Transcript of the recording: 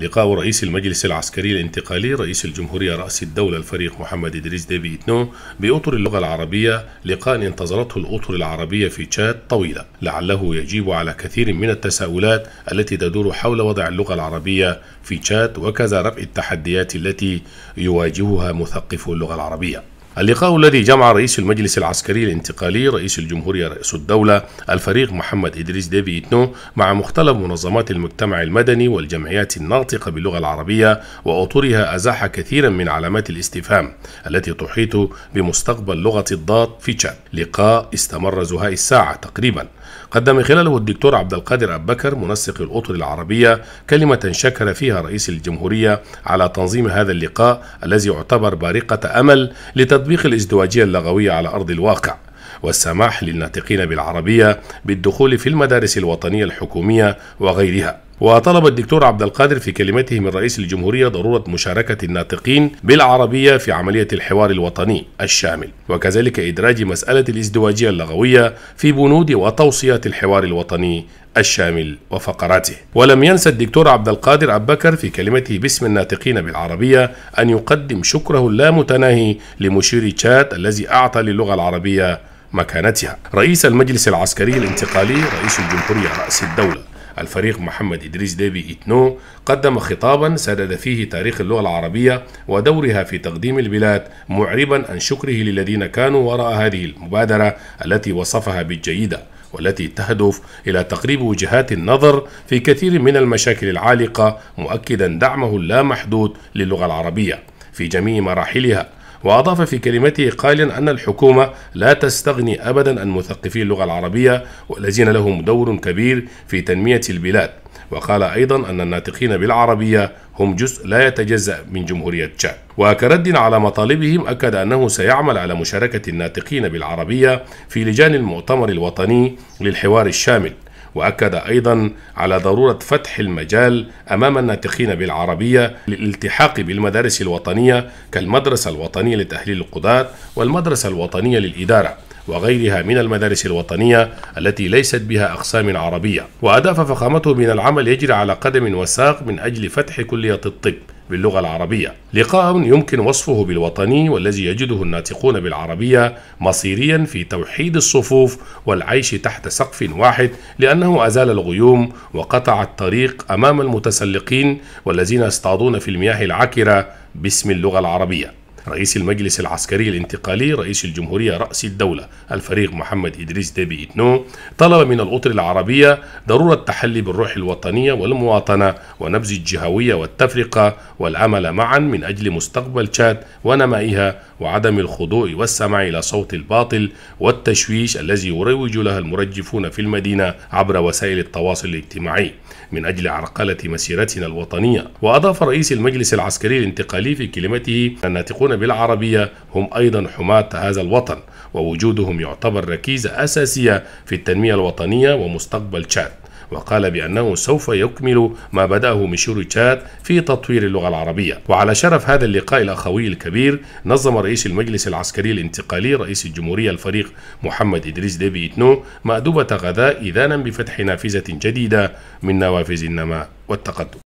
لقاء رئيس المجلس العسكري الانتقالي رئيس الجمهورية رأس الدولة الفريق محمد إدريس ديبي إتنو بأطر اللغة العربية لقاء انتظرته الأطر العربية في تشاد طويلة لعله يجيب على كثير من التساؤلات التي تدور حول وضع اللغة العربية في تشاد وكذا رفع التحديات التي يواجهها مثقفو اللغة العربية اللقاء الذي جمع رئيس المجلس العسكري الانتقالي رئيس الجمهورية رئيس الدولة الفريق محمد إدريس ديفي إتنو مع مختلف منظمات المجتمع المدني والجمعيات الناطقة باللغة العربية وأطورها أزاح كثيرا من علامات الاستفهام التي تحيط بمستقبل لغة الضاد في تشاد لقاء استمر زهاء الساعة تقريبا قدم من خلاله الدكتور عبد القادر أبو بكر منسق الأطر العربية كلمة شكر فيها رئيس الجمهورية على تنظيم هذا اللقاء الذي يعتبر بارقة أمل لتطبيق الازدواجية اللغوية على أرض الواقع والسماح للناطقين بالعربية بالدخول في المدارس الوطنية الحكومية وغيرها وطلب الدكتور عبد القادر في كلمته من رئيس الجمهورية ضرورة مشاركة الناطقين بالعربية في عملية الحوار الوطني الشامل وكذلك إدراج مسألة الازدواجية اللغوية في بنود وتوصيات الحوار الوطني الشامل وفقراته ولم ينسى الدكتور عبد القادر بكر في كلمته باسم الناطقين بالعربية أن يقدم شكره اللامتناهي لمشير تشاد الذي أعطى للغة العربية مكانتها رئيس المجلس العسكري الانتقالي رئيس الجمهورية رأس الدولة الفريق محمد إدريس ديبي إتنو قدم خطابا سدد فيه تاريخ اللغة العربية ودورها في تقديم البلاد معربا عن شكره للذين كانوا وراء هذه المبادرة التي وصفها بالجيدة والتي تهدف الى تقريب وجهات النظر في كثير من المشاكل العالقه مؤكدا دعمه اللامحدود للغه العربيه في جميع مراحلها وأضاف في كلمته قائلا أن الحكومة لا تستغني أبدا عن مثقفي اللغة العربية والذين لهم دور كبير في تنمية البلاد وقال أيضا أن الناطقين بالعربية هم جزء لا يتجزأ من جمهورية تشاد وكرد على مطالبهم أكد أنه سيعمل على مشاركة الناطقين بالعربية في لجان المؤتمر الوطني للحوار الشامل واكد ايضا على ضروره فتح المجال امام الناطقين بالعربيه للالتحاق بالمدارس الوطنيه كالمدرسه الوطنيه لتاهيل القضاه والمدرسه الوطنيه للاداره وغيرها من المدارس الوطنية التي ليست بها أقسام عربية وأضاف فخامته من العمل يجري على قدم وساق من أجل فتح كلية الطب باللغة العربية لقاء يمكن وصفه بالوطني والذي يجده الناطقون بالعربية مصيريا في توحيد الصفوف والعيش تحت سقف واحد لأنه أزال الغيوم وقطع الطريق أمام المتسلقين والذين يصطادون في المياه العكرة باسم اللغة العربية رئيس المجلس العسكري الانتقالي رئيس الجمهورية رأس الدولة الفريق محمد إدريس ديبي إتنو طلب من الأطر العربية ضرورة التحلي بالروح الوطنية والمواطنة ونبذ الجهوية والتفرقة والعمل معا من أجل مستقبل تشاد ونمائها وعدم الخضوع والسمع إلى صوت الباطل والتشويش الذي يروج لها المرجفون في المدينة عبر وسائل التواصل الاجتماعي من أجل عرقلة مسيرتنا الوطنية وأضاف رئيس المجلس العسكري الانتقالي في كلمته الناطقون بالعربية هم أيضا حماة هذا الوطن ووجودهم يعتبر ركيزة أساسية في التنمية الوطنية ومستقبل تشاد وقال بأنه سوف يكمل ما بدأه مشير تشاد في تطوير اللغة العربية وعلى شرف هذا اللقاء الأخوي الكبير نظم رئيس المجلس العسكري الانتقالي رئيس الجمهورية الفريق محمد إدريس ديبي إتنو مأدوبة غداء إذانا بفتح نافذة جديدة من نوافذ النماء والتقدم